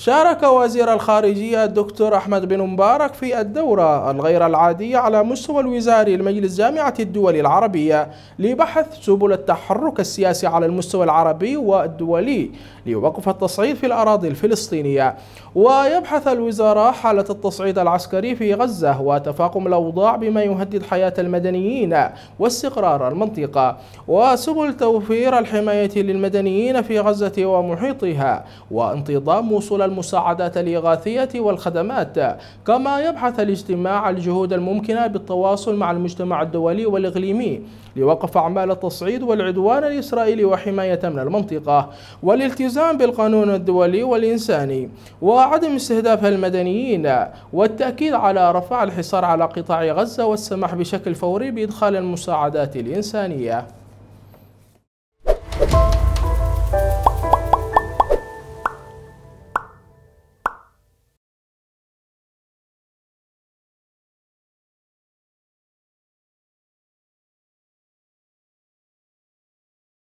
شارك وزير الخارجية الدكتور أحمد بن مبارك في الدورة الغير العادية على مستوى الوزاري لمجلس جامعة الدول العربية لبحث سبل التحرك السياسي على المستوى العربي والدولي لوقف التصعيد في الأراضي الفلسطينية ويبحث الوزراء حالة التصعيد العسكري في غزة وتفاقم الأوضاع بما يهدد حياة المدنيين واستقرار المنطقة وسبل توفير الحماية للمدنيين في غزة ومحيطها وانتظام وصول المساعدات الإغاثية والخدمات كما يبحث الاجتماع الجهود الممكنة بالتواصل مع المجتمع الدولي والإقليمي لوقف أعمال التصعيد والعدوان الإسرائيلي وحماية من المنطقة والالتزام بالقانون الدولي والإنساني وعدم استهداف المدنيين والتأكيد على رفع الحصار على قطاع غزة والسماح بشكل فوري بإدخال المساعدات الإنسانية